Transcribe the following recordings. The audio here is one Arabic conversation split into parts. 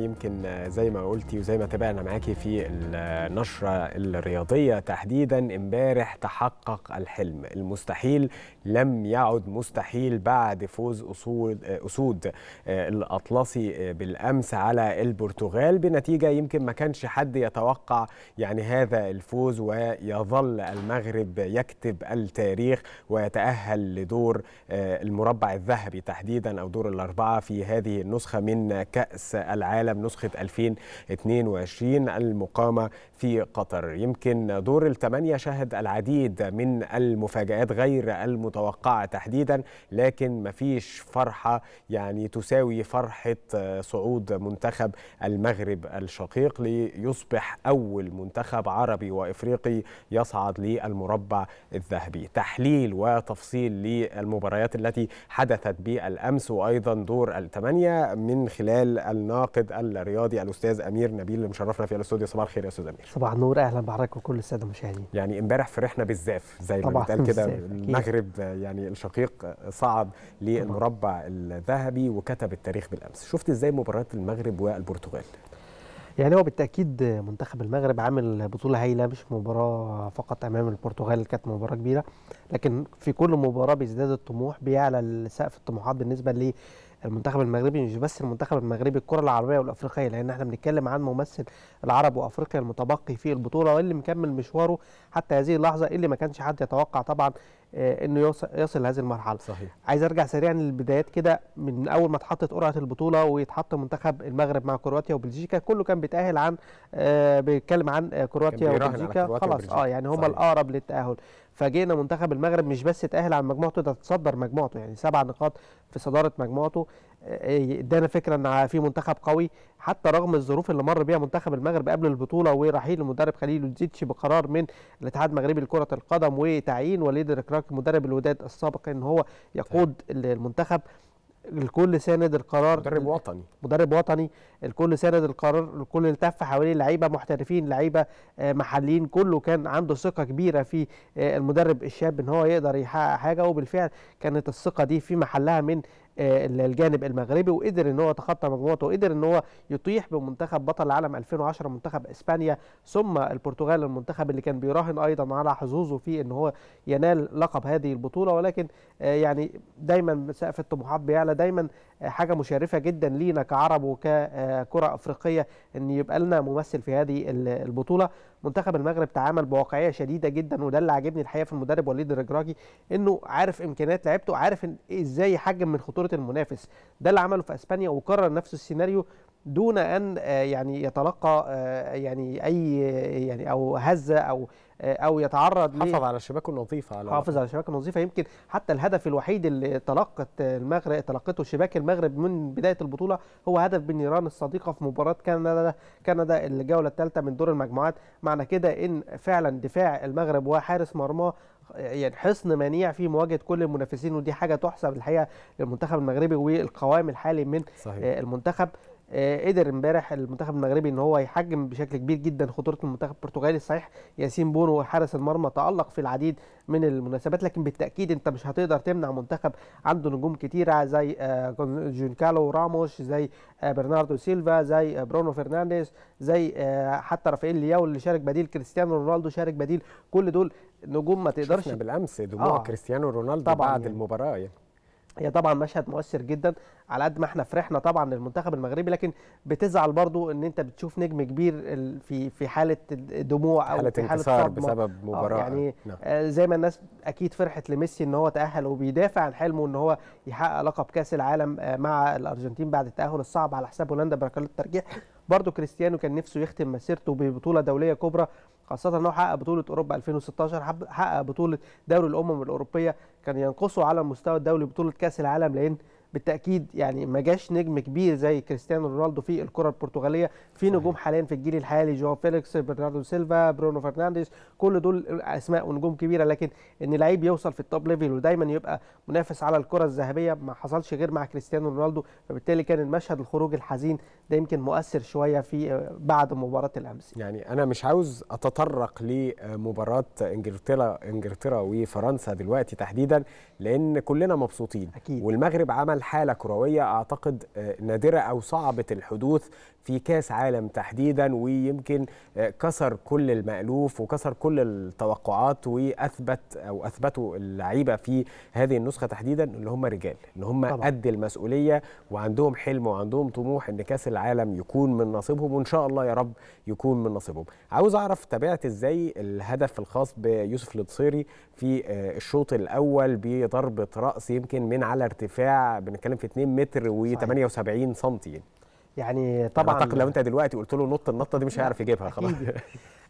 يمكن زي ما قلتي وزي ما تابعنا معاكي في النشرة الرياضية تحديدا امبارح تحقق الحلم المستحيل لم يعد مستحيل بعد فوز أسود, أسود الأطلسي بالأمس على البرتغال بنتيجة يمكن ما كانش حد يتوقع يعني هذا الفوز ويظل المغرب يكتب التاريخ ويتأهل لدور المربع الذهبي تحديدا أو دور الأربعة في هذه النسخة من كأس العالم العالم نسخة 2022 المقامة في قطر يمكن دور الثمانية شهد العديد من المفاجآت غير المتوقعة تحديدا لكن مفيش فرحة يعني تساوي فرحة صعود منتخب المغرب الشقيق ليصبح أول منتخب عربي وإفريقي يصعد للمربع الذهبي تحليل وتفصيل للمباريات التي حدثت بالأمس وأيضا دور الثمانية من خلال الناقد الرياضي الاستاذ امير نبيل اللي مشرفنا في الاستوديو صباح الخير يا استاذ امير صباح النور اهلا بحضرتك وكل الساده المشاهدين يعني امبارح فرحنا بالزاف زي ما بيتقال كده المغرب يعني الشقيق صعد للمربع الذهبي وكتب التاريخ بالامس شفت ازاي مباراه المغرب والبرتغال يعني هو بالتاكيد منتخب المغرب عامل بطوله هايله مش مباراه فقط امام البرتغال اللي كانت مباراه كبيره لكن في كل مباراه بيزداد الطموح بيعلى سقف الطموحات بالنسبه المنتخب المغربي مش بس المنتخب المغربي الكره العربيه والافريقيه لان احنا بنتكلم عن ممثل العرب وافريقيا المتبقي في البطوله واللي مكمل مشواره حتى هذه اللحظه اللي ما كانش حد يتوقع طبعا آه، انه يصل لهذه المرحله صحيح. عايز ارجع سريعا للبدايات كده من اول ما اتحطت قرعه البطوله ويتحط منتخب المغرب مع كرواتيا وبلجيكا كله كان بيتاهل عن آه، بيتكلم عن آه، كرواتيا وبلجيكا خلاص اه يعني هم الاقرب للتاهل فجينا منتخب المغرب مش بس تاهل عن مجموعته ده تصدر مجموعته يعني سبع نقاط في صداره مجموعته آه، آه، ادانا فكره ان في منتخب قوي حتى رغم الظروف اللي مر بيها منتخب المغرب قبل البطوله ورحيل المدرب خليل الزيتشي بقرار من الاتحاد المغربي لكره القدم وتعيين وليد الركراك مدرب الوداد السابق ان هو يقود المنتخب الكل ساند القرار مدرب وطني مدرب وطني الكل ساند القرار الكل التف حواليه لعيبه محترفين لعيبه آه، محليين كله كان عنده ثقه كبيره في المدرب الشاب ان هو يقدر يحقق حاجه وبالفعل كانت الثقه دي في محلها من الجانب المغربي وقدر ان هو يتخطى مجموعته وقدر ان هو يطيح بمنتخب بطل العالم 2010 منتخب اسبانيا ثم البرتغال المنتخب اللي كان بيراهن ايضا على حظوظه في ان هو ينال لقب هذه البطوله ولكن آه، يعني دايما سقف الطموحات بيعلى دايما آه، حاجه مشرفه جدا لينا كعرب وككره آه، افريقيه ان يبقى لنا ممثل في هذه البطوله منتخب المغرب تعامل بواقعيه شديده جدا وده اللي عاجبني الحقيقه في المدرب وليد الرجراجي انه عارف امكانيات لعيبته عارف ازاي يحجم من خطوره المنافس ده اللي عمله في اسبانيا وكرر نفس السيناريو دون ان آه، يعني يتلقى آه، يعني اي يعني او هزه او آه، او يتعرض حافظ على شباكه النظيفه على حافظ على شباكه النظيفه يمكن حتى الهدف الوحيد اللي تلقت المغرب تلقته شباك المغرب من بدايه البطوله هو هدف بالنيران الصديقه في مباراه كندا كندا الجوله الثالثه من دور المجموعات معنى كده ان فعلا دفاع المغرب وحارس مرماه يعني حصن منيع في مواجهه كل المنافسين ودي حاجه تحسب الحقيقه للمنتخب المغربي والقوام الحالي من صحيح. آه، المنتخب آه، قدر امبارح المنتخب المغربي ان هو يحجم بشكل كبير جدا خطوره المنتخب البرتغالي صحيح ياسين بونو حارس المرمى تالق في العديد من المناسبات لكن بالتاكيد انت مش هتقدر تمنع منتخب عنده نجوم كتيره زي آه، جونكالو راموش زي آه، برناردو سيلفا زي برونو فرنانديز زي حتى رافائيل لياو اللي شارك بديل كريستيانو رونالدو شارك بديل كل دول نجوم ما تقدرش بالامس دموع آه. كريستيانو رونالدو طبعاً بعد يعني. المباراه يعني. هي طبعا مشهد مؤثر جدا على قد ما احنا فرحنا طبعا للمنتخب المغربي لكن بتزعل برضو ان انت بتشوف نجم كبير في في حاله دموع او حاله في حاله صدمه بسبب آه، مباراه يعني نعم. آه، زي ما الناس اكيد فرحت لميسي ان هو تاهل وبيدافع عن حلمه ان هو يحقق لقب كاس العالم آه، مع الارجنتين بعد التاهل الصعب على حساب هولندا بركلات الترجيح برضو كريستيانو كان نفسه يختم مسيرته ببطوله دوليه كبرى خاصه انه حقق بطوله اوروبا 2016 حقق بطوله دوري الامم الاوروبيه كان ينقصه على المستوى الدولي بطوله كاس العالم لان بالتاكيد يعني ما جاش نجم كبير زي كريستيانو رونالدو في الكره البرتغاليه في نجوم حاليا في الجيل الحالي جو فيليكس برناردو سيلفا برونو فرنانديز كل دول اسماء ونجوم كبيره لكن ان لعيب يوصل في التوب ليفل ودايما يبقى منافس على الكره الذهبيه ما حصلش غير مع كريستيانو رونالدو فبالتالي كان المشهد الخروج الحزين ده يمكن مؤثر شويه في آه، بعد مباراه الامس يعني انا مش عاوز اتطرق لمباراه انجلترا انجلترا وفرنسا دلوقتي تحديدا لان كلنا مبسوطين أكيد. والمغرب عمل حاله كرويه اعتقد آه، نادره او صعبه الحدوث في كاس عالم تحديدا ويمكن آه، كسر كل المألوف وكسر كل التوقعات واثبت او اثبتوا اللعيبه في هذه النسخه تحديدا اللي هم رجال ان هم قد المسؤوليه وعندهم حلم وعندهم طموح ان كاس العالم يكون من نصيبهم وان شاء الله يا رب يكون من نصيبهم عاوز اعرف تابعت ازاي الهدف الخاص بيوسف الدصيري في آه، الشوط الاول بي ضربه راس يمكن من على ارتفاع بنتكلم في 2 متر و78 سم يعني طبعا اعتقد لو انت دلوقتي قلت له نط النطه دي مش هيعرف يجيبها خلاص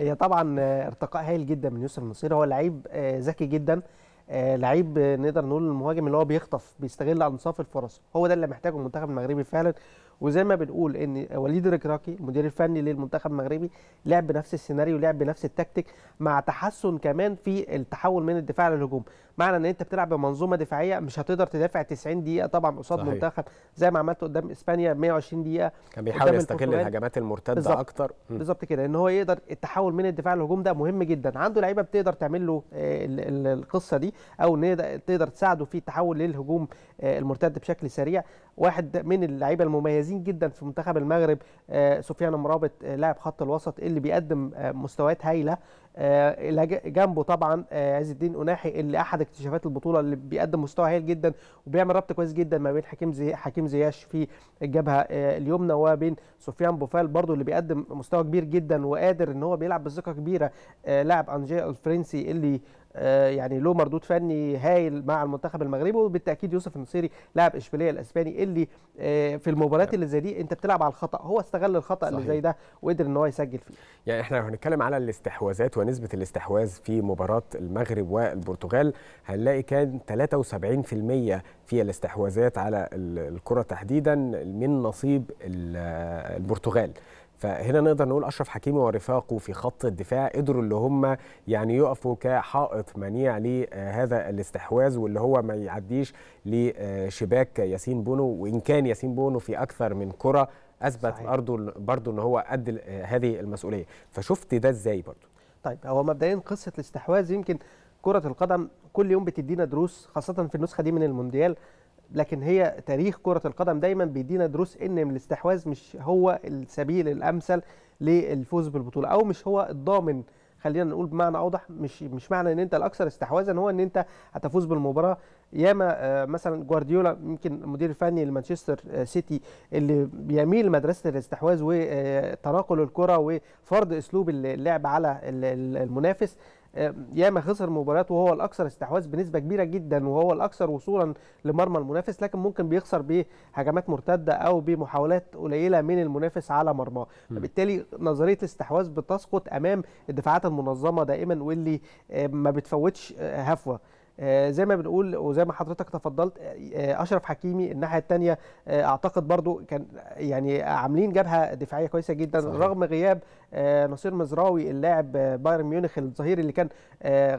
هي طبعا ارتقاء هايل جدا من يوسف النصير هو لعيب آه، ذكي جدا آه، لعيب نقدر نقول المهاجم اللي هو بيخطف بيستغل انصاف الفرص هو ده اللي محتاجه المنتخب المغربي فعلا وزي ما بنقول ان وليد ركراكي المدير الفني للمنتخب المغربي لعب بنفس السيناريو لعب بنفس التكتيك مع تحسن كمان في التحول من الدفاع للهجوم معنى ان انت بتلعب بمنظومه دفاعيه مش هتقدر تدافع 90 دقيقه طبعا قصاد منتخب زي ما عملت قدام اسبانيا 120 دقيقه كان بيحاول يستغل الهجمات المرتده بالزبط. اكتر بالظبط كده ان هو يقدر التحول من الدفاع للهجوم ده مهم جدا عنده لعيبه بتقدر تعمل له آه، القصه دي او ان تقدر تساعده في التحول للهجوم آه، المرتد بشكل سريع واحد من اللعيبه المميزين جدا في منتخب المغرب آه، سفيان مرابط لاعب خط الوسط اللي بيقدم مستويات هايله آه، جنبه طبعا آه، عز الدين قناحي اللي احد اكتشافات البطوله اللي بيقدم مستوى هايل جدا وبيعمل ربط كويس جدا ما بين حكيم زي حكيم زياش في الجبهه آه، اليمنى وبين سفيان بوفال برضو اللي بيقدم مستوى كبير جدا وقادر ان هو بيلعب بثقه كبيره لاعب انجي الفرنسي اللي آه، يعني له مردود فني هايل مع المنتخب المغربي وبالتاكيد يوسف النصيري لاعب اشبيليه الاسباني اللي آه، في المباريات اللي زي دي انت بتلعب على الخطا هو استغل الخطا صحيح. اللي زي ده وقدر ان هو يسجل فيه يعني احنا لو هنتكلم على الاستحواذات ونسبه الاستحواذ في مباراه المغرب والبرتغال هنلاقي كان 73% في الاستحواذات على الكره تحديدا من نصيب البرتغال فهنا نقدر نقول اشرف حكيمي ورفاقه في خط الدفاع قدروا اللي هم يعني يقفوا كحائط منيع لهذا الاستحواذ واللي هو ما يعديش لشباك ياسين بونو وان كان ياسين بونو في اكثر من كره اثبت برضه برضه ان هو قد هذه المسؤوليه فشفت ده ازاي برضه طيب هو مبدئيا قصه الاستحواذ يمكن كره القدم كل يوم بتدينا دروس خاصه في النسخه دي من المونديال لكن هي تاريخ كرة القدم دايما بيدينا دروس ان الاستحواذ مش هو السبيل الامثل للفوز بالبطولة او مش هو الضامن خلينا نقول بمعنى اوضح مش مش معنى ان انت الاكثر استحواذا هو ان انت هتفوز بالمباراه ياما آه، مثلا جوارديولا يمكن المدير الفني لمانشستر آه، سيتي اللي بيميل لمدرسه الاستحواذ وتناقل الكره وفرض اسلوب اللعب على المنافس آه، ياما خسر مباريات وهو الاكثر استحواذ بنسبه كبيره جدا وهو الاكثر وصولا لمرمى المنافس لكن ممكن بيخسر بهجمات مرتده او بمحاولات قليله من المنافس على مرماه فبالتالي نظريه الاستحواذ بتسقط امام الدفاعات المنظمه دائما واللي آه، ما بتفوتش آه، هفوه زي ما بنقول وزي ما حضرتك تفضلت اشرف حكيمي الناحيه الثانيه اعتقد برضو كان يعني عاملين جبهه دفاعيه كويسه جدا صحيح. رغم غياب آه، نصير مزراوي اللاعب آه، بايرن ميونخ الظهير اللي كان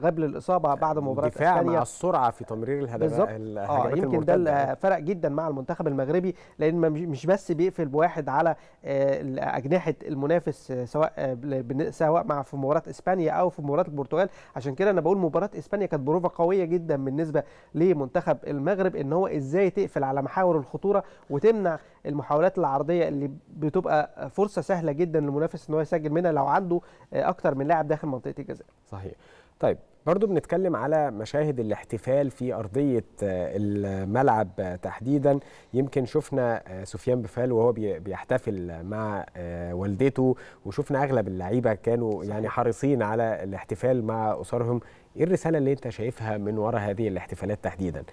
قبل آه، الاصابه بعد مباراه الدفاع مع السرعه في تمرير الهدف الهجمات آه يمكن ده فرق جدا مع المنتخب المغربي لان مش بس بيقفل بواحد على اجنحه المنافس سواء سواء مع في مباراه اسبانيا او في مباراه البرتغال عشان كده انا بقول مباراه اسبانيا كانت بروفه قويه جدا بالنسبه لمنتخب المغرب ان هو ازاي تقفل على محاور الخطوره وتمنع المحاولات العرضيه اللي بتبقى فرصه سهله جدا للمنافس ان هو يسجل يسجل منها لو عنده آه، اكتر من لاعب داخل منطقه الجزاء صحيح طيب برضو بنتكلم على مشاهد الاحتفال في أرضية آه، الملعب آه، تحديدا يمكن شفنا سفيان بفال وهو بيحتفل مع والدته وشفنا أغلب اللعيبة كانوا يعني حريصين على الاحتفال مع أسرهم إيه الرسالة اللي أنت شايفها من وراء هذه الاحتفالات تحديدا؟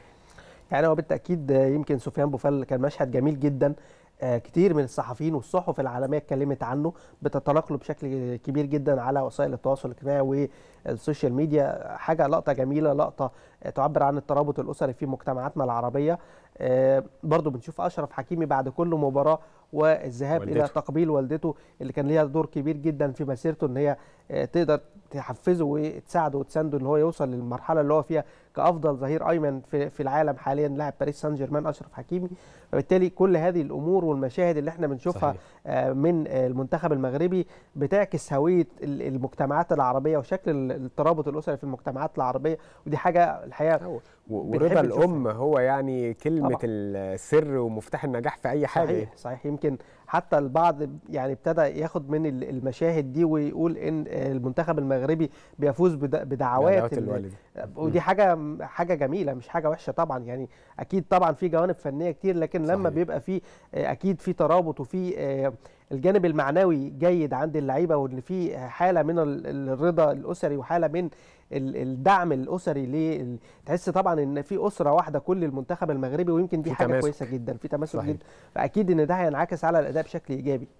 يعني هو بالتاكيد يمكن سفيان بوفال كان مشهد جميل جدا آه، كتير من الصحفيين والصحف العالميه اتكلمت عنه بتتناقله بشكل كبير جدا على وسائل التواصل الاجتماعي والسوشيال ميديا حاجه لقطه جميله لقطه تعبر عن الترابط الاسري في مجتمعاتنا العربيه آه، برضو بنشوف اشرف حكيمي بعد كل مباراه والذهاب الى تقبيل والدته اللي كان ليها دور كبير جدا في مسيرته ان هي آه، تقدر تحفزه وتساعده وتسنده ان هو يوصل للمرحله اللي هو فيها كافضل ظهير ايمن في, في العالم حاليا لاعب باريس سان جيرمان اشرف حكيمي فبالتالي كل هذه الامور والمشاهد اللي احنا بنشوفها صحيح. آه، من المنتخب المغربي بتعكس هويه المجتمعات العربيه وشكل الترابط الاسري في المجتمعات العربيه ودي حاجه الحقيقه ورضا الام هو يعني كلمه طبعا. السر ومفتاح النجاح في اي حاجه صحيح صحيح يمكن حتى البعض يعني ابتدى ياخد من المشاهد دي ويقول ان المنتخب المغربي بيفوز بدعوات الوالد ودي حاجه حاجه جميله مش حاجه وحشه طبعا يعني اكيد طبعا في جوانب فنيه كتير لكن لما صحيح. بيبقى في اكيد في ترابط وفي آه، الجانب المعنوي جيد عند اللعيبه وان في حاله من الرضا الاسري وحاله من الدعم الاسري ليه تحس طبعا ان في اسره واحده كل المنتخب المغربي ويمكن دي حاجه تماسك. كويسه جدا في تماسك جدا فاكيد ان ده هينعكس على الاداء بشكل ايجابي